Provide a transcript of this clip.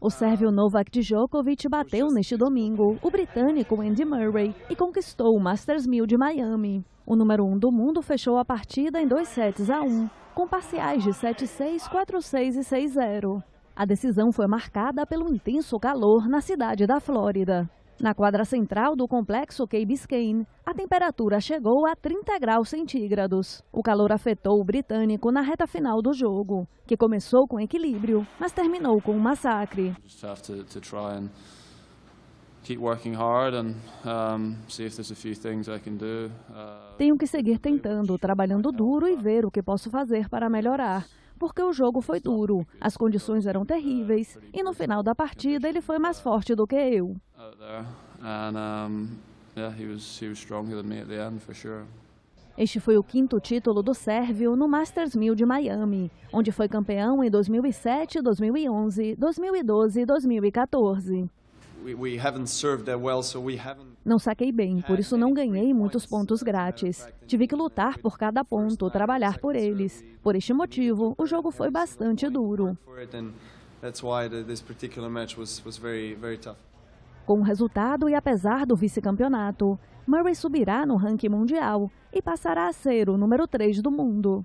O sérvio Novak Djokovic bateu neste domingo o britânico Andy Murray e conquistou o Masters 1000 de Miami. O número 1 um do mundo fechou a partida em dois sets a 1, um, com parciais de 7-6, 4-6 e 6-0. A decisão foi marcada pelo intenso calor na cidade da Flórida. Na quadra central do complexo Key Biscayne, a temperatura chegou a 30 graus centígrados. O calor afetou o britânico na reta final do jogo, que começou com equilíbrio, mas terminou com um massacre. Uh, Tenho que seguir tentando, trabalhando duro e ver o que posso fazer para melhorar porque o jogo foi duro, as condições eram terríveis e no final da partida ele foi mais forte do que eu. Este foi o quinto título do sérvio no Masters 1000 de Miami, onde foi campeão em 2007, 2011, 2012 e 2014. Não saquei bem, por isso não ganhei muitos pontos grátis. Tive que lutar por cada ponto, trabalhar por eles. Por este motivo, o jogo foi bastante duro. Com o resultado e apesar do vice-campeonato, Murray subirá no ranking mundial e passará a ser o número 3 do mundo.